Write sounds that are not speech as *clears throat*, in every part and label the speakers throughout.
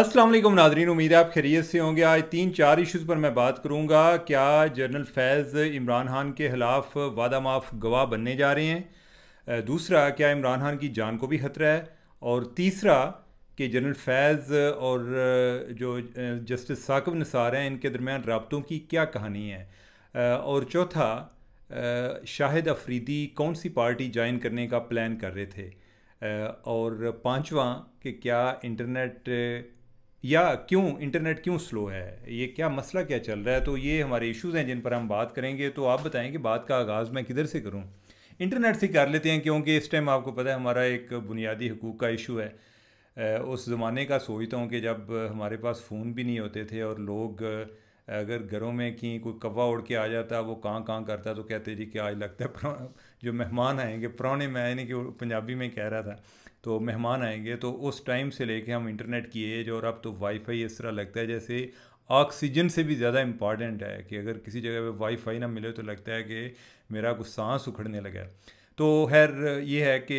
Speaker 1: असलम नाजरीन उम्मीद है आप खैरियत से होंगे आज तीन चार इश्यूज़ पर मैं बात करूँगा क्या जनरल फैज़ इमरान खान के ख़िलाफ़ वादा माफ़ गवाह बनने जा रहे हैं दूसरा क्या इमरान खान की जान को भी ख़तरा है और तीसरा कि जनरल फैज़ और जो जस्टिस साकब नसार हैं इनके दरमियान रबतों की क्या कहानी है और चौथा शाहिद अफरीदी कौन सी पार्टी ज्वाइन करने का प्लान कर रहे थे और पांचवा कि क्या इंटरनेट या क्यों इंटरनेट क्यों स्लो है ये क्या मसला क्या चल रहा है तो ये हमारे इश्यूज़ हैं जिन पर हम बात करेंगे तो आप बताएं कि बात का आगाज़ मैं किधर से करूं इंटरनेट से कर लेते हैं क्योंकि इस टाइम आपको पता है हमारा एक बुनियादी हकूक़ का इशू है उस ज़माने का सोचता हूँ कि जब हमारे पास फ़ोन भी नहीं होते थे और लोग अगर घरों में कहीं कोई कवा उड़ के आ जाता वो कहाँ कहाँ करता तो कहते जी क्या आज लगता है जो मेहमान आएंगे पुराने मैं यानी कि पंजाबी में कह रहा था तो मेहमान आएंगे तो उस टाइम से लेके हम इंटरनेट की एज और अब तो वाईफाई इस तरह लगता है जैसे ऑक्सीजन से भी ज़्यादा इम्पॉर्टेंट है कि अगर किसी जगह पे वाईफाई ना मिले तो लगता है कि मेरा कुछ सांस उखड़ने लगा तो खैर ये है कि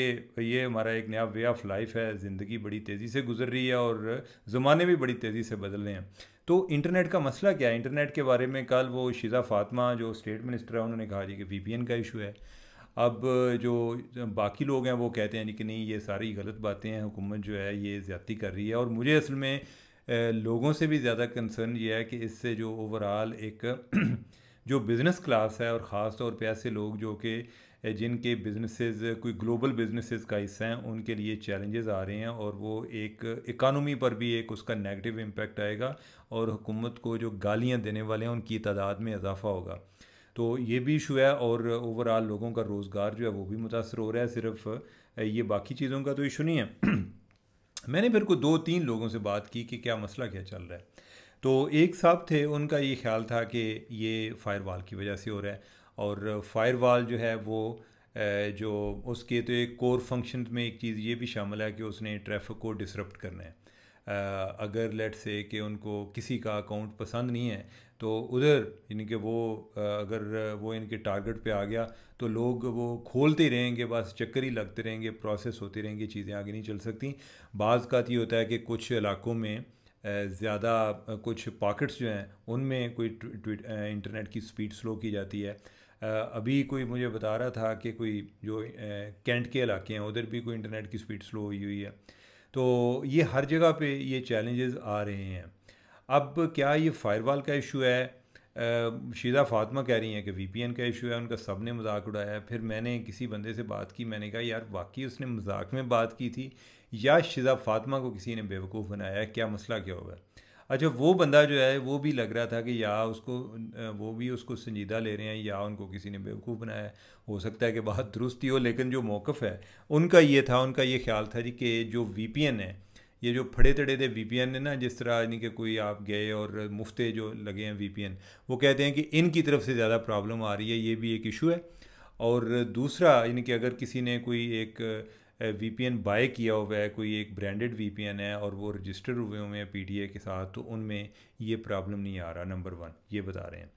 Speaker 1: ये हमारा एक नया वे ऑफ लाइफ है ज़िंदगी बड़ी तेज़ी से गुजर रही है और ज़माने भी बड़ी तेज़ी से बदल रहे हैं तो इंटरनेट का मसला क्या है इंटरनेट के बारे में कल वो शिजा फातमा जो स्टेट मिनिस्टर है उन्होंने कहा जी कि वी का इशू है अब जो बाकी लोग हैं वो कहते हैं कि नहीं ये सारी गलत बातें हैं हुकूमत जो है ये ज़्यादती कर रही है और मुझे असल में लोगों से भी ज़्यादा कंसर्न ये है कि इससे जो ओवरऑल एक *clears throat* जो बिज़नेस क्लास है और ख़ास तौर पर ऐसे लोग जो कि जिनके बिजनेसेस कोई ग्लोबल बिजनेसेस का हिस्सा हैं उनके लिए चैलेंजेस आ रहे हैं और वो एक इकानमी पर भी एक उसका नेगेटिव इम्पेक्ट आएगा और हुकूमत को जो गालियाँ देने वाले हैं उनकी तादाद में इजाफा होगा तो ये भी इशू है और ओवरऑल लोगों का रोज़गार जो है वो भी मुतासर हो रहा है सिर्फ ये बाकी चीज़ों का तो इशू नहीं है *clears throat* मैंने फिर को दो तीन लोगों से बात की कि क्या मसला क्या चल रहा है तो एक साहब थे उनका ये ख्याल था कि ये फायरवाल की वजह से हो रहा है और फायरवाल जो है वो जो उसके तो एक कोर फंक्शन में एक चीज़ ये भी शामिल है कि उसने ट्रैफिक को डिसरप्ट करना है अगर लेट से कि उनको किसी का अकाउंट पसंद नहीं है तो उधर यानी कि वो अगर वो इनके टारगेट पे आ गया तो लोग वो खोलते ही रहेंगे बस चक्कर ही लगते रहेंगे प्रोसेस होते रहेंगे चीज़ें आगे नहीं चल सकती बाज़ का तो ये होता है कि कुछ इलाकों में ज़्यादा कुछ पॉकेट्स जो हैं उनमें कोई इंटरनेट की स्पीड स्लो की जाती है अभी कोई मुझे बता रहा था कि कोई जो कैंट के इलाके हैं उधर भी कोई इंटरनेट की स्पीड स्लो हुई हुई है तो ये हर जगह पे ये चैलेंजेस आ रहे हैं अब क्या ये फायरवाल का इशू है शीदा फातमा कह रही हैं कि वीपीएन का इशू है उनका सब ने मजाक उड़ाया फिर मैंने किसी बंदे से बात की मैंने कहा यार वाकई उसने मजाक में बात की थी या शीदा फ़ातमा को किसी ने बेवकूफ़ बनाया है क्या मसला क्या होगा अच्छा वो बंदा जो है वो भी लग रहा था कि या उसको वो भी उसको संजीदा ले रहे हैं या उनको किसी ने बेवकूफ़ बनाया हो सकता है कि बात दुरुस्ती हो लेकिन जो मौक़ है उनका ये था उनका ये ख्याल था जी कि जो वी है ये जो फड़े तड़े थे वी है ना जिस तरह यानी कि कोई आप गए और मुफ्ते जो लगे हैं वी वो कहते हैं कि इनकी तरफ से ज़्यादा प्रॉब्लम आ रही है ये भी एक इशू है और दूसरा यानी कि अगर किसी ने कोई एक वी पी एन बाय किया हुआ है कोई एक ब्रांडेड वी पी एन है और वो रजिस्टर हुए हुए हैं पी टी ए के साथ तो उनमें ये प्रॉब्लम नहीं आ रहा नंबर वन ये बता रहे हैं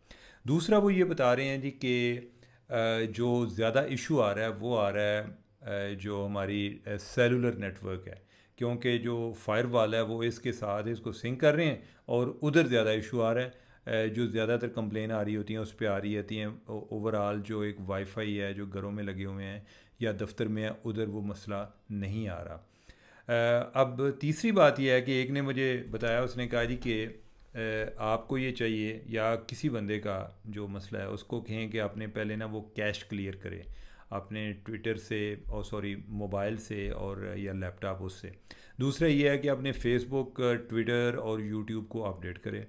Speaker 1: दूसरा वो ये बता रहे हैं जी कि जो ज़्यादा इशू आ रहा है वो आ रहा है जो हमारी सेलुलर नेटवर्क है क्योंकि जो फायर वाल है वो इसके साथ इसको सिंक कर रहे हैं और उधर ज़्यादा इशू आ रहा है जो ज़्यादातर कंप्लेन आ रही होती हैं उस पर आ रही होती हैं ओवरऑल जो एक वाईफाई है जो घरों में लगे हुए हैं या दफ्तर में है उधर वो मसला नहीं आ रहा अब तीसरी बात यह है कि एक ने मुझे बताया उसने कहा जी कि आपको ये चाहिए या किसी बंदे का जो मसला है उसको कहें कि आपने पहले ना वो कैश क्लियर करें अपने ट्विटर से और सॉरी मोबाइल से और या लैपटॉप उससे दूसरा ये है कि अपने फेसबुक ट्विटर और यूट्यूब को अपडेट करें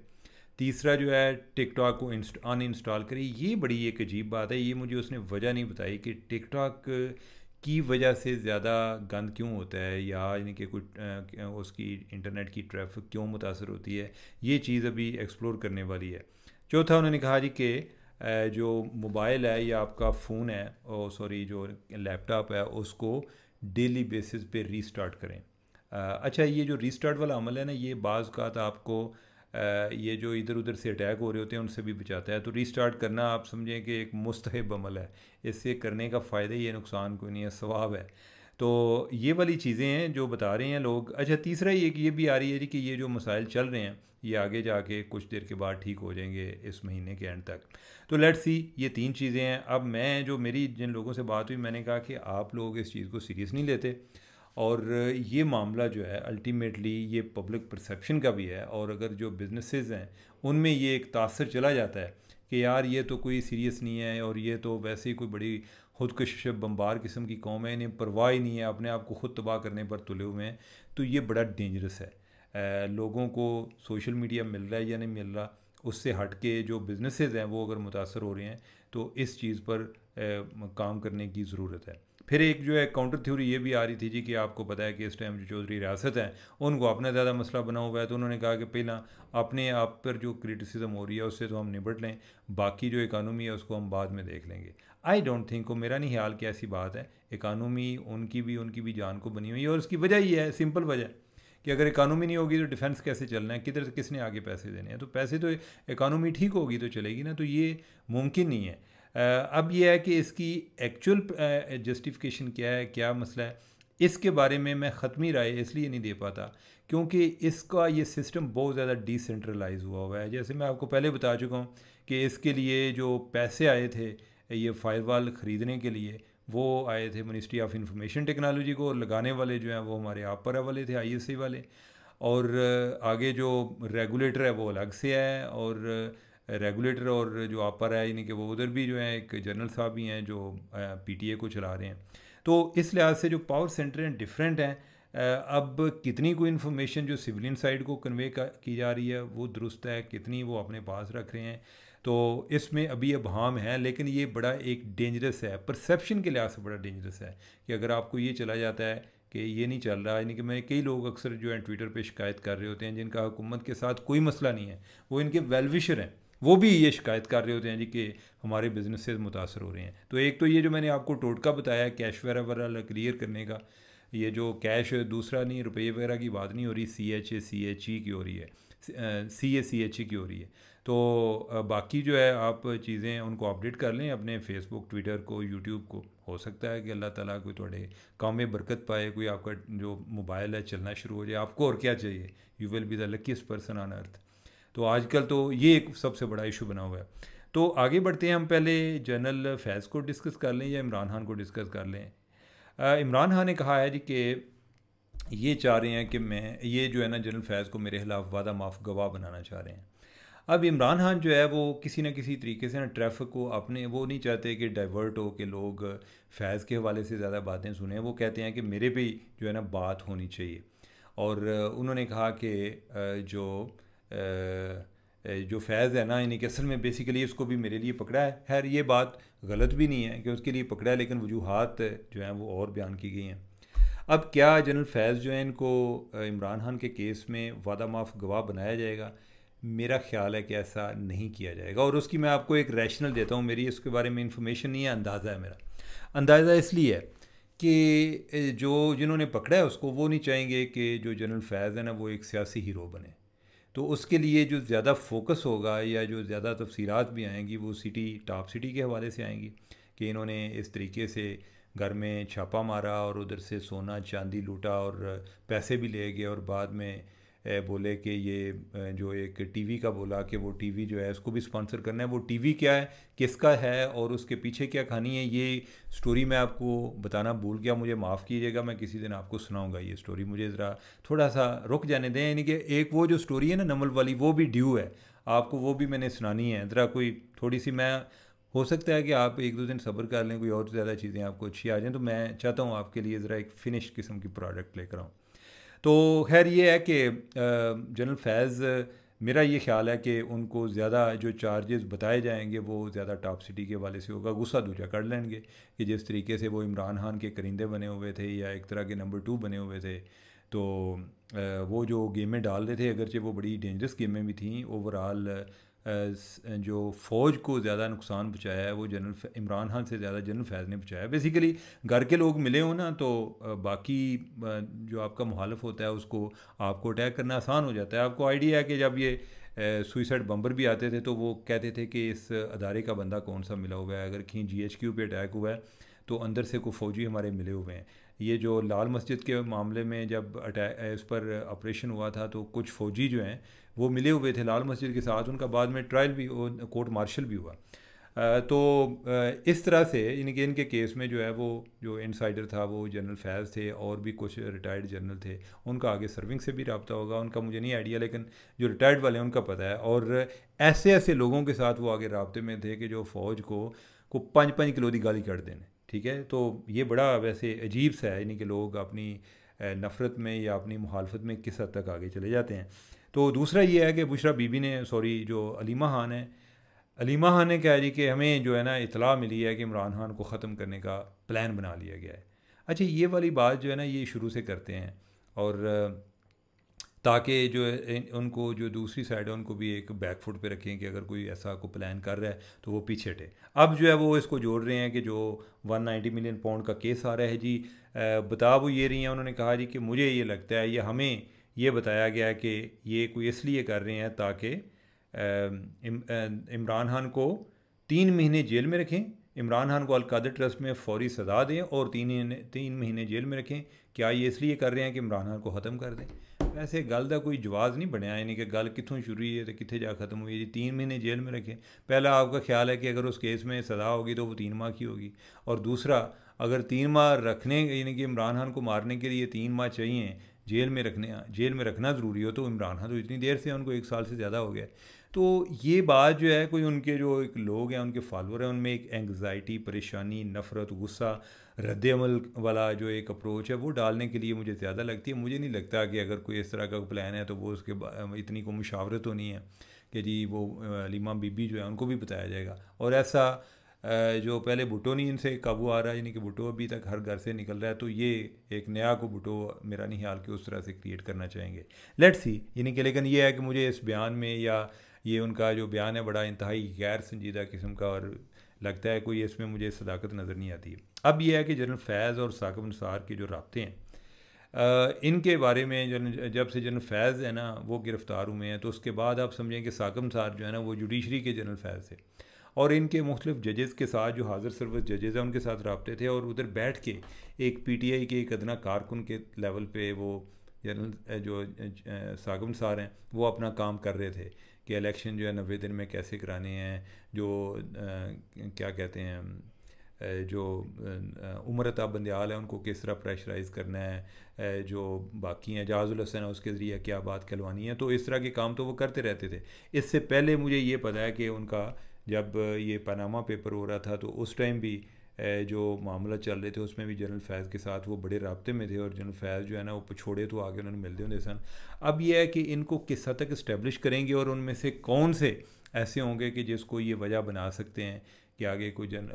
Speaker 1: तीसरा जो है टिकटॉक को अन इंस्टॉल करें ये बड़ी एक अजीब बात है ये मुझे उसने वजह नहीं बताई कि टिकटॉक की वजह से ज़्यादा गंद क्यों होता है या यानी कि कुछ उसकी इंटरनेट की ट्रैफिक क्यों मुतासर होती है ये चीज़ अभी एक्सप्लोर करने वाली है चौथा उन्होंने कहा जी कि जो मोबाइल है या आपका फ़ोन है और सॉरी जो लैपटॉप है उसको डेली बेसिस पे रीस्टार्ट करें अच्छा ये जो रीस्टार्ट वाला अमल है ना ये बाज़ का आपको ये जो इधर उधर से अटैक हो रहे होते हैं उनसे भी बचाता है तो रीस्टार्ट करना आप समझें कि एक मुस्तहब अमल है इससे करने का फ़ायदा ही है नुकसान कोई नहीं है स्वाब है तो ये वाली चीज़ें हैं जो बता रहे हैं लोग अच्छा तीसरा ये कि ये भी आ रही है जी कि ये जो मसाइल चल रहे हैं ये आगे जाके कुछ देर के बाद ठीक हो जाएंगे इस महीने के एंड तक तो लेट सी ये तीन चीज़ें हैं अब मैं जो मेरी जिन लोगों से बात हुई मैंने कहा कि आप लोग इस चीज़ को सीरियस नहीं लेते और ये मामला जो है अल्टीमेटली ये पब्लिक परसेप्शन का भी है और अगर जो बिजनेसेस हैं उनमें ये एक तासर चला जाता है कि यार ये तो कोई सीरियस नहीं है और ये तो वैसे ही कोई बड़ी खुद को बम्बार किस्म की कौम है इन्हें परवाह ही नहीं है अपने आप को खुद तबाह करने पर तुले हुए हैं तो ये बड़ा डेंजरस है आ, लोगों को सोशल मीडिया मिल रहा है या नहीं मिल रहा उससे हट के जो बिज़नेसेस हैं वो अगर मुतासर हो रहे हैं तो इस चीज़ पर आ, काम करने की ज़रूरत है फिर एक जो है काउंटर थ्योरी ये भी आ रही थी जी कि आपको पता है कि इस टाइम जो चौधरी रियासत है उनको अपना ज़्यादा मसला बना हुआ है तो उन्होंने कहा कि पहला अपने आप पर जो क्रिटिसिज्म हो रही है उससे तो हम निपट लें बाकी जो इकानमी है उसको हम बाद में देख लेंगे आई डोंट थिंक वो मेरा नहीं ख्याल कि ऐसी बात है इकानमी उनकी भी उनकी भी जान को बनी हुई है और उसकी वजह ही है सिंपल वजह कि अगर इकानमी नहीं होगी तो डिफेंस कैसे चलना है किधर किसने आगे पैसे देने हैं तो पैसे तो इकानमी ठीक होगी तो चलेगी ना तो ये मुमकिन नहीं है अब यह है कि इसकी एक्चुअल जस्टिफिकेशन क्या है क्या मसला है इसके बारे में मैं ख़त्मी राय इसलिए नहीं दे पाता क्योंकि इसका ये सिस्टम बहुत ज़्यादा डिसेंट्रलाइज हुआ हुआ है जैसे मैं आपको पहले बता चुका हूँ कि इसके लिए जो पैसे आए थे ये वाल ख़रीदने के लिए वो आए थे मिनिस्ट्री ऑफ इंफॉर्मेशन टेक्नोलॉजी को और लगाने वाले जो हैं वो हमारे आपर वाले थे आई वाले और आगे जो रेगुलेटर है वो अलग से है और रेगुलेटर और जो अपर है यानी कि वो उधर भी जो है एक जनरल साहब भी हैं जो पीटीए को चला रहे हैं तो इस लिहाज से जो पावर सेंटर हैं डिफरेंट हैं अब कितनी कोई इन्फॉर्मेशन जो सिविलियन साइड को कन्वे की जा रही है वो दुरुस्त है कितनी वो अपने पास रख रहे हैं तो इसमें अभी हाम है लेकिन ये बड़ा एक डेंजरस है परसेप्शन के लिहाज से बड़ा डेंजरस है कि अगर आपको ये चला जाता है कि ये नहीं चल रहा यानी कि मैं कई लोग अक्सर जो है ट्विटर पे शिकायत कर रहे होते हैं जिनका हुकूमत के साथ कोई मसला नहीं है वो इनके वेलविशर हैं वो भी ये शिकायत कर रहे होते हैं जी कि हमारे बिजनेस मुतासर हो रहे हैं तो एक तो ये जो मैंने आपको टोटका बताया कैश वगैरह वगैरह क्लियर करने का ये जो कैश दूसरा नहीं रुपये वगैरह की बात नहीं हो रही C H A C H E की हो रही है सी ए सी एच ई की हो रही है तो बाकी जो है आप चीज़ें उनको अपडेट कर लें अपने फेसबुक ट्विटर को यूट्यूब को हो सकता है कि अल्लाह ताला कोई थोड़े काम में बरकत पाए कोई आपका जो मोबाइल है चलना शुरू हो जाए आपको और क्या चाहिए you will be the luckiest person on earth तो आजकल तो ये एक सबसे बड़ा इशू बना हुआ है तो आगे बढ़ते हैं हम पहले जनरल फैज़ को डिस्कस कर लें या इमरान खान को डिस्कस कर लें इमरान खान ने कहा है जी कि ये चाह रहे हैं कि मैं ये जो है ना जनरल फैज़ को मेरे खिलाफ वादा माफ़ गवाह बनाना चाह रहे हैं अब इमरान खान जो है वो किसी न किसी तरीके से ना ट्रैफिक को अपने वो नहीं चाहते कि डाइवर्ट हो के लोग फैज़ के हवाले से ज़्यादा बातें सुने वो कहते हैं कि मेरे पे जो है ना बात होनी चाहिए और उन्होंने कहा कि जो जो फैज़ है ना यानी कि असल में बेसिकली उसको भी मेरे लिए पकड़ा है खैर ये बात गलत भी नहीं है कि उसके लिए पकड़ा है लेकिन वजूहत जो हैं वो और बयान की गई हैं अब क्या जनरल फैज़ जो है इनको इमरान खान के केस में वादा माफ़ गवाह बनाया जाएगा मेरा ख्याल है कि ऐसा नहीं किया जाएगा और उसकी मैं आपको एक रैशनल देता हूँ मेरी इसके बारे में इंफॉर्मेशन नहीं है अंदाज़ा है मेरा अंदाज़ा इसलिए है कि जो जिन्होंने पकड़ा है उसको वो नहीं चाहेंगे कि जो जनरल फैज़ है ना वो एक सियासी हीरो बने तो उसके लिए जो ज़्यादा फोकस होगा या जो ज़्यादा तफसीरत भी आएंगी वो सिटी टॉप सिटी के हवाले से आएंगी कि इन्होंने इस तरीके से घर में छापा मारा और उधर से सोना चांदी लूटा और पैसे भी ले गए और बाद में बोले कि ये जो एक टीवी का बोला कि वो टीवी जो है उसको भी स्पॉन्सर करना है वो टीवी क्या है किसका है और उसके पीछे क्या कहानी है ये स्टोरी मैं आपको बताना भूल गया मुझे माफ़ कीजिएगा मैं किसी दिन आपको सुनाऊंगा ये स्टोरी मुझे ज़रा थोड़ा सा रुक जाने दें यानी कि एक वो जो स्टोरी है ना नमल वाली वो भी ड्यू है आपको वो भी मैंने सुनानी है ज़रा कोई थोड़ी सी मैं हो सकता है कि आप एक दो दिन सब्र कर लें कोई और ज़्यादा चीज़ें आपको अच्छी आ जाएँ तो मैं चाहता हूँ आपके लिए ज़रा एक फ़िनिश किस्म की प्रोडक्ट लेकर आऊँ तो खैर ये है कि जनरल फैज़ मेरा ये ख्याल है कि उनको ज़्यादा जो चार्जेस बताए जाएंगे वो ज़्यादा टॉप सिटी के वाले से होगा गुस्सा दूजा कर लेंगे कि जिस तरीके से वो इमरान खान के करिंदे बने हुए थे या एक तरह के नंबर टू बने हुए थे तो वो जो गेमें डाल रहे थे अगरचे वो बड़ी डेंजरस गेमें भी थी ओवरऑल Eh, जो फ़ौज को ज़्यादा नुकसान पहुँचाया है वो जनरल इमरान खान से ज़्यादा जनरल फैज़ ने पहुँचाया बेसिकली घर के लोग मिले हो ना तो eh, बाकी eh, जो आपका मुहालफ होता है उसको आपको अटैक करना आसान हो जाता है आपको आइडिया है कि जब ये सुइसाइड बम्बर भी आते थे तो वो कहते थे कि इस अदारे का बंदा कौन सा मिला हुआ है अगर कहीं जी एच क्यू पर अटैक हुआ है तो अंदर से कुछ फौजी हमारे मिले हुए हैं ये जो लाल मस्जिद के मामले में जब अटैक इस पर ऑपरेशन हुआ था तो कुछ फ़ौजी जो हैं वो मिले हुए थे लाल मस्जिद के साथ उनका बाद में ट्रायल भी कोर्ट मार्शल भी हुआ तो इस तरह से इनके इनके केस में जो है वो जो इनसाइडर था वो जनरल फैज़ थे और भी कुछ रिटायर्ड जनरल थे उनका आगे सर्विंग से भी रबता होगा उनका मुझे नहीं आइडिया लेकिन जो रिटायर्ड वाले हैं उनका पता है और ऐसे ऐसे लोगों के साथ वो आगे रबते में थे कि जो फ़ौज को को पाँच पाँच किलो की गाली कर देने ठीक है तो ये बड़ा वैसे अजीब सा है यानी कि लोग अपनी नफ़रत में या अपनी मुखालफत में किस हद तक आगे चले जाते हैं तो दूसरा ये है कि बुशरा बीबी ने सॉरी जो अलीमा खान है अलीमा खान ने कहा जी कि हमें जो है ना इतला मिली है कि इमरान खान को ख़त्म करने का प्लान बना लिया गया है अच्छा ये वाली बात जो है ना ये शुरू से करते हैं और ताकि जो उनको जो दूसरी साइड है उनको भी एक बैक फुट पे रखें कि अगर कोई ऐसा को प्लान कर रहा है तो वो पीछे हटे अब जो है वो इसको जोड़ रहे हैं कि जो 190 मिलियन पाउंड का केस आ रहा है जी बता वो ये रही हैं उन्होंने कहा जी कि मुझे ये लगता है या हमें ये बताया गया है कि ये कोई इसलिए कर रहे हैं ताकि इमरान खान को तीन महीने जेल में रखें इमरान खान को अलकाद ट्रस्ट में फौरी सजा दें और तीन तीन महीने जेल में रखें क्या ये इसलिए कर रहे हैं कि इमरान खान को ख़त्म कर दें वैसे गल का कोई जवाब नहीं बनया यानी कि गल ਕਿੱਥੋਂ शुरू हुई है तो कितने जा खत्म हुई है जी तीन महीने जेल में रखे पहला आपका ख्याल है कि अगर उस केस में सजा होगी तो वो तीन माह की होगी और दूसरा अगर तीन माह रखने यानी कि इमरान खान को मारने के लिए तीन माह चाहिए जेल में रखने जेल में रखना ज़रूरी हो तो इमरान खान तो इतनी देर से उनको एक साल से ज़्यादा हो गया तो ये बात जो है कोई उनके जो एक लोग हैं उनके फॉलोअर हैं उनमें एक एंगजाइटी परेशानी नफ़रत गुस्सा रद्दमल वाला जो एक अप्रोच है वो डालने के लिए मुझे ज़्यादा लगती है मुझे नहीं लगता कि अगर कोई इस तरह का प्लान है तो वो उसके इतनी को मुशावरत तो होनी है कि जी वो लीमा बीबी जो है उनको भी बताया जाएगा और ऐसा जो पहले भुटो नहीं इनसे काबू आ रहा है यानी कि भुटो अभी तक हर घर से निकल रहा है तो ये एक नया को भुटो मेरा नहीं हाल कि उस तरह से क्रिएट करना चाहेंगे लेट्स सी यानी कि लेकिन ये है कि मुझे इस बयान में या ये उनका जो बयान है बड़ा इंतहाई गैर संजीदा किस्म का और लगता है कोई इसमें मुझे सदाकत नज़र नहीं आती अब यह है कि जनरल फैज़ और साकब अनसार के जो रबते हैं आ, इनके बारे में जन जब से जनरल फैज़ है ना वो गिरफ़्तार हुए हैं तो उसके बाद आप समझें कि साकम सार जो है ना वो जुडिशरी के जनरल फैज़ थे और इनके मुख्तलिफ जजेस के साथ जो हाजिर सर्वस जजेस हैं उनके साथ रबते थे और उधर बैठ के एक पी टी आई के एक अदना कारकुन के लेवल पर वो जनरल जो सागम सार हैं वो अपना काम कर रहे थे कि इलेक्शन जो है नबे दिन में कैसे कराने हैं जो आ, क्या कहते हैं जो उम्रता बंदयाल है उनको किस तरह प्रेशराइज करना है जो बाकी हैं जहाज़ुल हसन है उसके ज़रिए क्या बात कहलवानी है तो इस तरह के काम तो वो करते रहते थे इससे पहले मुझे ये पता है कि उनका जब ये पनामा पेपर हो रहा था तो उस टाइम भी जो मामला चल रहे थे उसमें भी जनरल फैज़ के साथ वो बड़े रबते में थे और जनरल फैज़ जो है ना वो पिछोड़े तो आगे उन्होंने मिलते होंगे सन अब ये है कि इनको किस हद तक इस्टेब्लिश करेंगे और उनमें से कौन से ऐसे होंगे कि जिसको ये वजह बना सकते हैं कि आगे कोई जन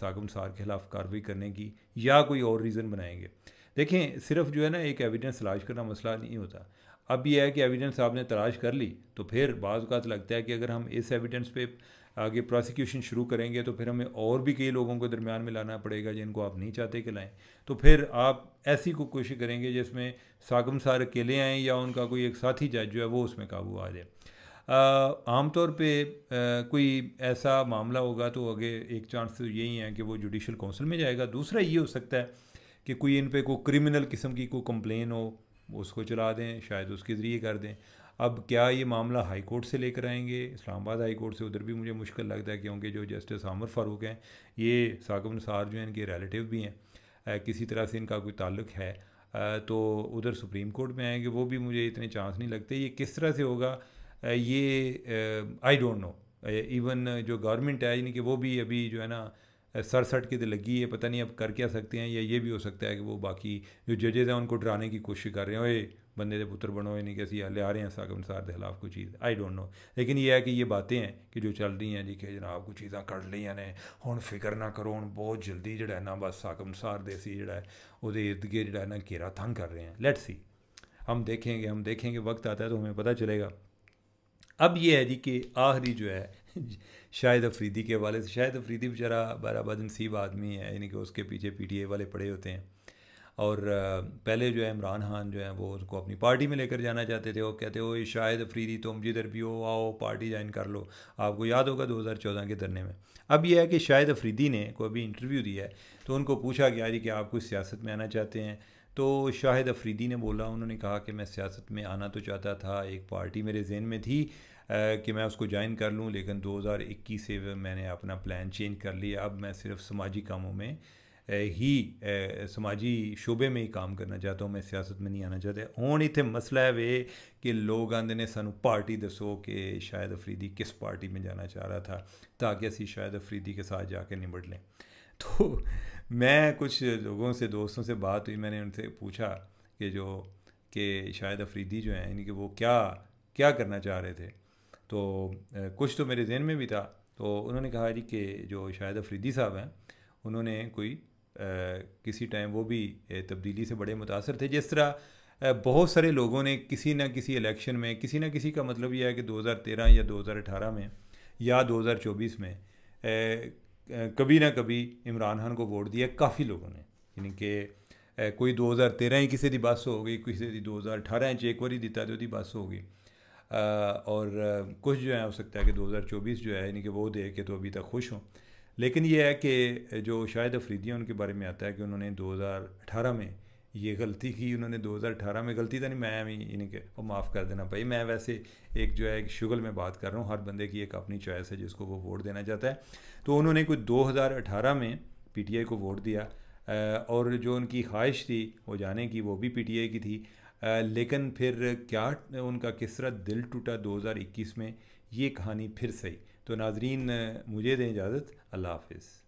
Speaker 1: सागम सार के खिलाफ कार्रवाई करने की या कोई और रीज़न बनाएंगे देखें सिर्फ जो है ना एक एविडेंस तलाश करना मसला नहीं होता अब यह है कि एविडेंस आपने तलाश कर ली तो फिर बाज़ लगता है कि अगर हम इस एविडेंस पे आगे प्रोसिक्यूशन शुरू करेंगे तो फिर हमें और भी कई लोगों को दरमियान में लाना पड़ेगा जिनको आप नहीं चाहते कि लाएँ तो फिर आप ऐसी को कोशिश करेंगे जिसमें सागम सार अकेले आएँ या उनका कोई एक साथी जज जो है वो उसमें काबू आ जाए आमतौर पे आ, कोई ऐसा मामला होगा तो आगे एक चांस तो यही है कि वो जुडिशल काउंसिल में जाएगा दूसरा ये हो सकता है कि कोई इन पर कोई क्रिमिनल किस्म की कोई कंप्लेन हो उसको चला दें शायद उसके ज़रिए कर दें अब क्या ये मामला हाई कोर्ट से लेकर आएंगे इस्लामाबाद हाई कोर्ट से उधर भी मुझे मुश्किल लगता है क्योंकि जो जस्टिस आमर फारूक हैं ये साकब नसार जो हैं इनके रिलेटिव भी हैं किसी तरह से इनका कोई ताल्लुक है तो उधर सुप्रीम कोर्ट में आएंगे वो भी मुझे इतने चांस नहीं लगते ये किस तरह से होगा ये आई डोंट नो इवन जो गवर्नमेंट है यानी कि वो भी अभी जो है ना सरसठ की तो लगी है पता नहीं अब कर क्या सकते हैं या ये भी हो सकता है कि वो बाकी जो जजेज़ हैं उनको डराने की कोशिश कर रहे हैं बंदे के पुत्र बनो यानी कि असं लिया आ रहे हैं साकब अनुसार के खिलाफ कोई चीज़ आई डोंट नो लेकिन ये है कि ये बातें हैं कि जो चल रही हैं जी कि जनाब कुछ चीज़ा कट लिया ने हूँ फिक्र ना करो हूँ बहुत जल्दी जोड़ा है ना बस साकब अनुसार दे जोड़ा है इर्द गिर्द जोड़ा है ना घेरा तंग कर रहे हैं लैट सी हम देखेंगे हम देखेंगे वक्त आता है तो हमें पता चलेगा अब ये है जी कि आखिरी जो है शाहिद अफरीदी के हवाले से शाहिद अफरीदी बेचारा बराबर नसीब आदमी है यानी कि उसके पीछे पीटीए वाले पड़े होते हैं और पहले जो है इमरान खान जो है वो उसको अपनी पार्टी में लेकर जाना चाहते थे वो कहते हो शायद अफरीदी तुम जिधर भी हो आओ पार्टी ज्वाइन कर लो आपको याद होगा 2014 के धरने में अब यह है कि शायद अफरीदी ने को अभी इंटरव्यू दिया है तो उनको पूछा गया जी कि आप कुछ सियासत में आना चाहते हैं तो शाहिद अफरीदी ने बोला उन्होंने कहा कि मैं सियासत में आना तो चाहता था एक पार्टी मेरे जहन में थी कि मैं उसको ज्वाइन कर लूँ लेकिन 2021 से मैंने अपना प्लान चेंज कर लिया अब मैं सिर्फ समाजी कामों में ही समाजी शोबे में ही काम करना चाहता हूँ मैं सियासत में नहीं आना चाहता हूँ इतने मसला है वे कि लोग आते ने सू पार्टी दसो कि शायद अफरीदी किस पार्टी में जाना चाह रहा था ताकि असी शायद अफरीदी के साथ जाके निबट लें तो मैं कुछ लोगों से दोस्तों से बात हुई मैंने उनसे पूछा कि जो कि शायद अफरीदी जो हैं यानी कि वो क्या क्या करना चाह रहे थे तो कुछ तो मेरे जहन में भी था तो उन्होंने कहा जी कि जो शायद अफरीदी साहब हैं उन्होंने कोई किसी टाइम वो भी तब्दीली से बड़े मुतासर थे जिस तरह बहुत सारे लोगों ने किसी ना किसी इलेक्शन में किसी ना किसी का मतलब यह है कि 2013 या 2018 में या 2024 में कभी ना कभी इमरान खान को वोट दिया काफ़ी लोगों ने यानी कि कोई 2013 ही किसी की बस हो गई किसी की 2018 च एक बार ही दिता तो बस हो गई और कुछ जो है हो सकता है कि 2024 जो है यानी कि वो दे के तो अभी तक खुश हों लेकिन ये है कि जो शाहिद अफरीदी उनके बारे में आता है कि उन्होंने 2018 में ये गलती की उन्होंने 2018 में गलती तो नहीं मैं भी इनके और माफ़ कर देना भाई मैं वैसे एक जो है एक शुगल में बात कर रहा हूँ हर बंदे की एक अपनी चॉइस है जिसको वो वोट देना चाहता है तो उन्होंने कोई 2018 में पीटीआई को वोट दिया और जो उनकी ख्वाहिश थी वो जाने की वो भी आई की थी लेकिन फिर क्या उनका किस तरह दिल टूटा इक्कीस में ये कहानी फिर सही तो नाजरीन मुझे दें इजाज़त अल्लाह हाफिज़